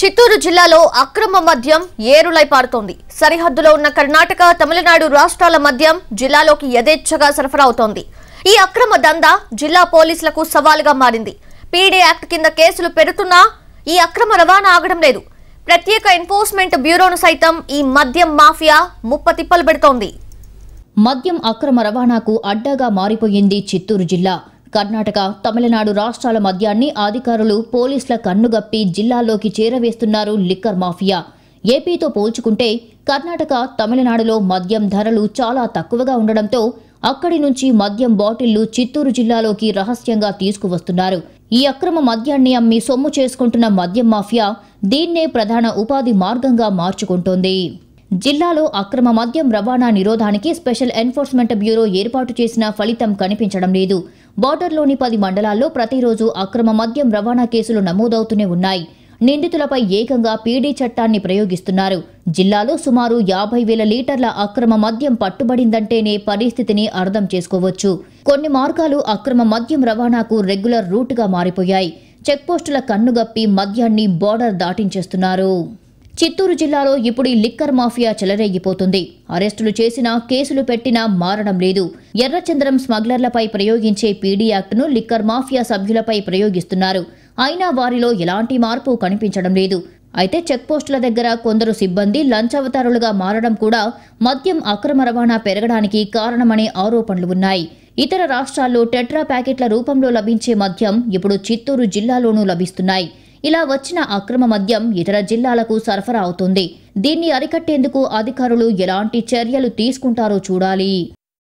చిత్తూరు జిల్లాలో అక్రమ మద్యం ఏరులై పారుతోంది సరిహద్దులో ఉన్న కర్ణాటక తమిళనాడు రాష్ట్రాల మద్యం జిల్లాలోకి యథేచ్ఛగా సరఫరా అవుతోంది ఈ అక్రమ దందా జిల్లా పోలీసులకు సవాలుగా మారింది పీడీ యాక్ట్ కింద కేసులు పెడుతున్నా ఈ అక్రమ రవాణా ఆగడం లేదు ప్రత్యేక ఎన్ఫోర్స్మెంట్ బ్యూరోను సైతం ఈ మద్యం మాఫియా ముప్ప తిప్పలు పెడుతోంది మద్యం అక్రమ రవాణాకు అడ్డాగా మారిపోయింది చిత్తూరు జిల్లా కర్ణాటక తమిళనాడు రాష్ట్రాల మద్యాన్ని అధికారులు పోలీసుల కన్నుగప్పి జిల్లాల్లోకి చేరవేస్తున్నారు లిక్కర్ మాఫియా ఏపీతో పోల్చుకుంటే కర్ణాటక తమిళనాడులో మద్యం ధరలు చాలా తక్కువగా ఉండడంతో అక్కడి నుంచి మద్యం బాటిళ్లు చిత్తూరు జిల్లాలోకి రహస్యంగా తీసుకువస్తున్నారు ఈ అక్రమ మద్యాన్ని అమ్మి సొమ్ము చేసుకుంటున్న మద్యం మాఫియా దీన్నే ప్రధాన ఉపాధి మార్గంగా మార్చుకుంటోంది జిల్లాలో అక్రమ మద్యం రవాణా నిరోధానికి స్పెషల్ ఎన్ఫోర్స్మెంట్ బ్యూరో ఏర్పాటు చేసిన ఫలితం కనిపించడం లేదు బోర్డర్లోని పది మండలాల్లో ప్రతిరోజు అక్రమ మద్యం రవాణా కేసులు నమోదవుతూనే ఉన్నాయి నిందితులపై ఏకంగా పీడీ చట్టాన్ని ప్రయోగిస్తున్నారు జిల్లాలో సుమారు యాభై వేల లీటర్ల అక్రమ మద్యం పట్టుబడిందంటేనే పరిస్థితిని అర్థం చేసుకోవచ్చు కొన్ని మార్గాలు అక్రమ మద్యం రవాణాకు రెగ్యులర్ రూట్గా మారిపోయాయి చెక్పోస్టుల కన్నుగప్పి మద్యాన్ని బోర్డర్ దాటించేస్తున్నారు చిత్తూరు జిల్లాలో ఇప్పుడు లిక్కర్ మాఫియా చెలరేగిపోతుంది అరెస్టులు చేసినా కేసులు పెట్టినా మారడం లేదు ఎర్రచంద్రం స్మగ్లర్లపై ప్రయోగించే పీడీ యాక్టును లిక్కర్ మాఫియా సభ్యులపై ప్రయోగిస్తున్నారు అయినా వారిలో ఎలాంటి మార్పు కనిపించడం లేదు అయితే చెక్పోస్టుల దగ్గర కొందరు సిబ్బంది లంచవతారులుగా మారడం కూడా మద్యం అక్రమ రవాణా పెరగడానికి కారణమనే ఆరోపణలు ఉన్నాయి ఇతర రాష్ట్రాల్లో టెట్రా ప్యాకెట్ల రూపంలో లభించే మద్యం ఇప్పుడు చిత్తూరు జిల్లాలోనూ లభిస్తున్నాయి ఇలా వచ్చిన అక్రమ మద్యం ఇతర జిల్లాలకు సరఫరా అవుతుంది దీన్ని అరికట్టేందుకు అధికారులు ఎలాంటి చర్యలు తీసుకుంటారో చూడాలి